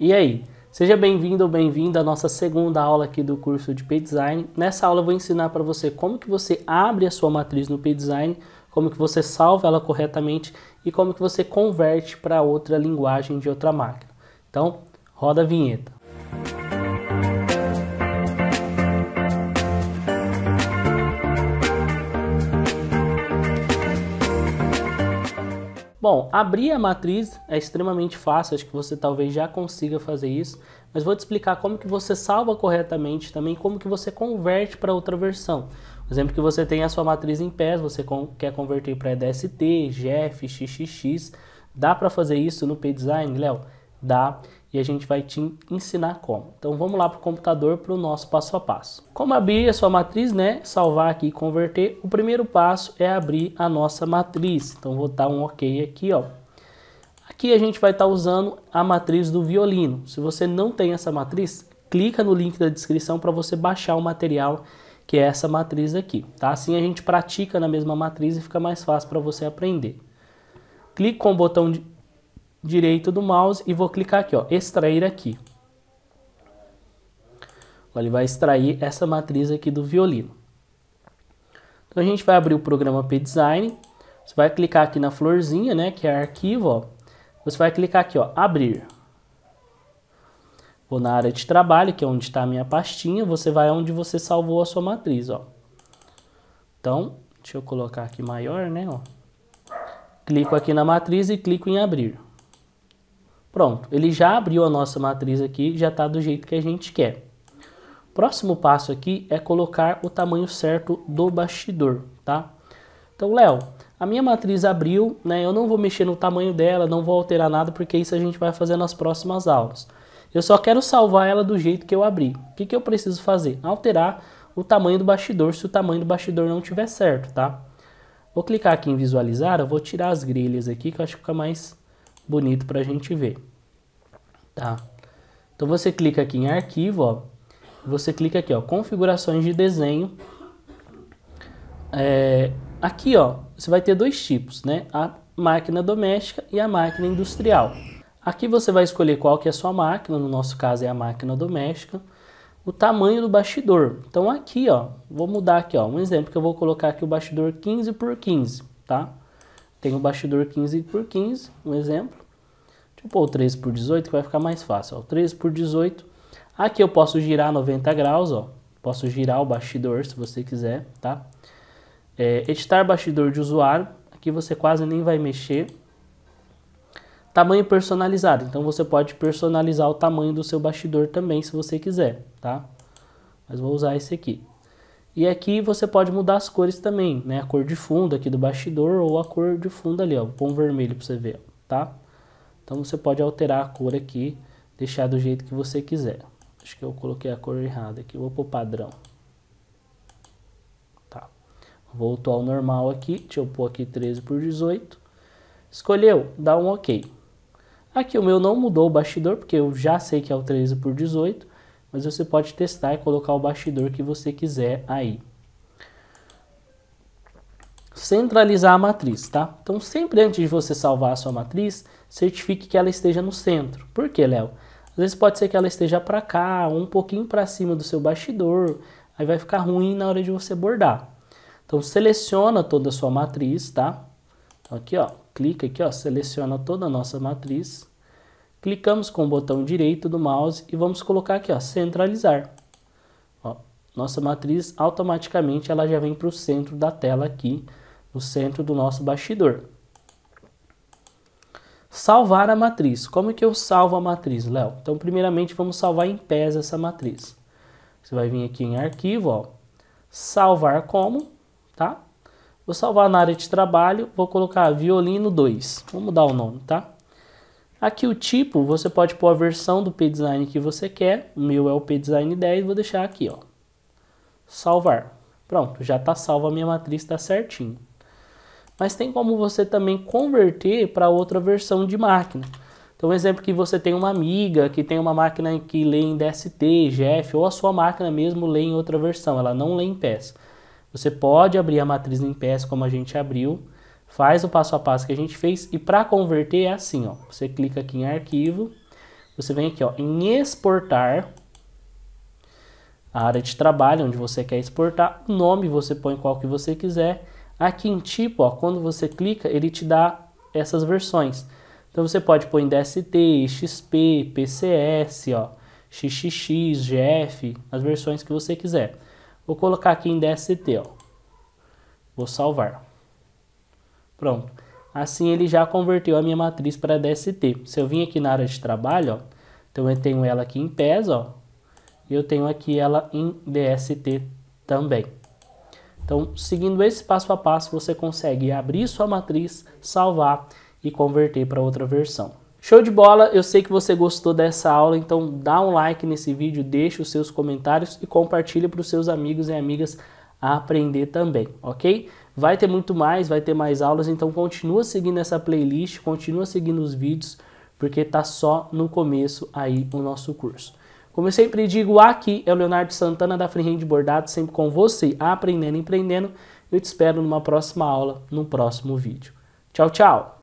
E aí? Seja bem-vindo ou bem-vinda à nossa segunda aula aqui do curso de P-Design. Nessa aula eu vou ensinar para você como que você abre a sua matriz no P-Design, como que você salva ela corretamente e como que você converte para outra linguagem de outra máquina. Então, roda a vinheta. Música Bom, abrir a matriz é extremamente fácil, acho que você talvez já consiga fazer isso, mas vou te explicar como que você salva corretamente, também como que você converte para outra versão. Por exemplo, que você tem a sua matriz em pés, você quer converter para EDST, GEF, XXX, dá para fazer isso no Design, Léo? Dá e a gente vai te ensinar como. Então vamos lá para o computador para o nosso passo a passo. Como abrir a sua matriz, né? Salvar aqui e converter. O primeiro passo é abrir a nossa matriz. Então vou dar um OK aqui, ó. Aqui a gente vai estar tá usando a matriz do violino. Se você não tem essa matriz, clica no link da descrição para você baixar o material que é essa matriz aqui, tá? Assim a gente pratica na mesma matriz e fica mais fácil para você aprender. Clique com o botão de direito do mouse e vou clicar aqui, ó, extrair aqui. Ele vai extrair essa matriz aqui do violino. Então a gente vai abrir o programa P-Design. Você vai clicar aqui na florzinha, né, que é arquivo, ó. Você vai clicar aqui, ó, abrir. Vou na área de trabalho, que é onde está a minha pastinha. Você vai onde você salvou a sua matriz, ó. Então, deixa eu colocar aqui maior, né, ó. Clico aqui na matriz e clico em abrir. Pronto, ele já abriu a nossa matriz aqui, já está do jeito que a gente quer. Próximo passo aqui é colocar o tamanho certo do bastidor, tá? Então, Léo, a minha matriz abriu, né? Eu não vou mexer no tamanho dela, não vou alterar nada, porque isso a gente vai fazer nas próximas aulas. Eu só quero salvar ela do jeito que eu abri. O que, que eu preciso fazer? Alterar o tamanho do bastidor, se o tamanho do bastidor não tiver certo, tá? Vou clicar aqui em visualizar, eu vou tirar as grelhas aqui, que eu acho que fica mais bonito para a gente ver. Tá? Então você clica aqui em arquivo, ó, você clica aqui, ó, configurações de desenho. É, aqui, ó, você vai ter dois tipos, né? A máquina doméstica e a máquina industrial. Aqui você vai escolher qual que é a sua máquina, no nosso caso é a máquina doméstica. O tamanho do bastidor. Então aqui, ó, vou mudar aqui, ó, um exemplo que eu vou colocar aqui o bastidor 15 por 15, tá? tem o bastidor 15 por 15, um exemplo. Deixa eu pôr o 13 por 18 que vai ficar mais fácil. Ó. 13 por 18. Aqui eu posso girar 90 graus, ó. Posso girar o bastidor se você quiser, tá? É, editar bastidor de usuário. Aqui você quase nem vai mexer. Tamanho personalizado. Então você pode personalizar o tamanho do seu bastidor também se você quiser, tá? Mas vou usar esse aqui. E aqui você pode mudar as cores também, né? A cor de fundo aqui do bastidor ou a cor de fundo ali, ó. Vou pôr um vermelho para você ver, tá? Então você pode alterar a cor aqui, deixar do jeito que você quiser. Acho que eu coloquei a cor errada aqui, vou pôr padrão. Tá. Voltou ao normal aqui, deixa eu pôr aqui 13 por 18. Escolheu, dá um OK. Aqui o meu não mudou o bastidor, porque eu já sei que é o 13 por 18 mas você pode testar e colocar o bastidor que você quiser aí. Centralizar a matriz, tá? Então sempre antes de você salvar a sua matriz, certifique que ela esteja no centro. Por que, Léo? Às vezes pode ser que ela esteja para cá, um pouquinho para cima do seu bastidor, aí vai ficar ruim na hora de você bordar. Então seleciona toda a sua matriz, tá? Então, aqui ó, clica aqui ó, seleciona toda a nossa matriz. Clicamos com o botão direito do mouse e vamos colocar aqui, ó, centralizar. Ó, nossa matriz automaticamente ela já vem para o centro da tela aqui, no centro do nosso bastidor. Salvar a matriz. Como é que eu salvo a matriz, Léo? Então, primeiramente, vamos salvar em pés essa matriz. Você vai vir aqui em arquivo, ó, salvar como, tá? Vou salvar na área de trabalho, vou colocar violino 2. Vamos mudar o nome, tá? Aqui o tipo, você pode pôr a versão do P-Design que você quer. O meu é o P-Design 10, vou deixar aqui, ó. Salvar. Pronto, já está salva a minha matriz, está certinho. Mas tem como você também converter para outra versão de máquina. Então, um exemplo que você tem uma amiga, que tem uma máquina que lê em DST, GF, ou a sua máquina mesmo lê em outra versão, ela não lê em PES. Você pode abrir a matriz em PES como a gente abriu, Faz o passo a passo que a gente fez e para converter é assim, ó. Você clica aqui em arquivo, você vem aqui, ó, em exportar a área de trabalho onde você quer exportar, o nome você põe qual que você quiser. Aqui em tipo, ó, quando você clica, ele te dá essas versões. Então você pode pôr em DST, XP, PCS, ó, XXX, GF, as versões que você quiser. Vou colocar aqui em DST, ó. Vou salvar. Pronto. Assim ele já converteu a minha matriz para DST. Se eu vim aqui na área de trabalho, ó, então eu tenho ela aqui em pes, ó, e eu tenho aqui ela em DST também. Então, seguindo esse passo a passo, você consegue abrir sua matriz, salvar e converter para outra versão. Show de bola! Eu sei que você gostou dessa aula, então dá um like nesse vídeo, deixe os seus comentários e compartilhe para os seus amigos e amigas aprender também, ok? Vai ter muito mais, vai ter mais aulas, então continua seguindo essa playlist, continua seguindo os vídeos, porque tá só no começo aí o nosso curso. Como eu sempre digo, aqui é o Leonardo Santana da Freehand Bordado, sempre com você, aprendendo e empreendendo. Eu te espero numa próxima aula, num próximo vídeo. Tchau, tchau!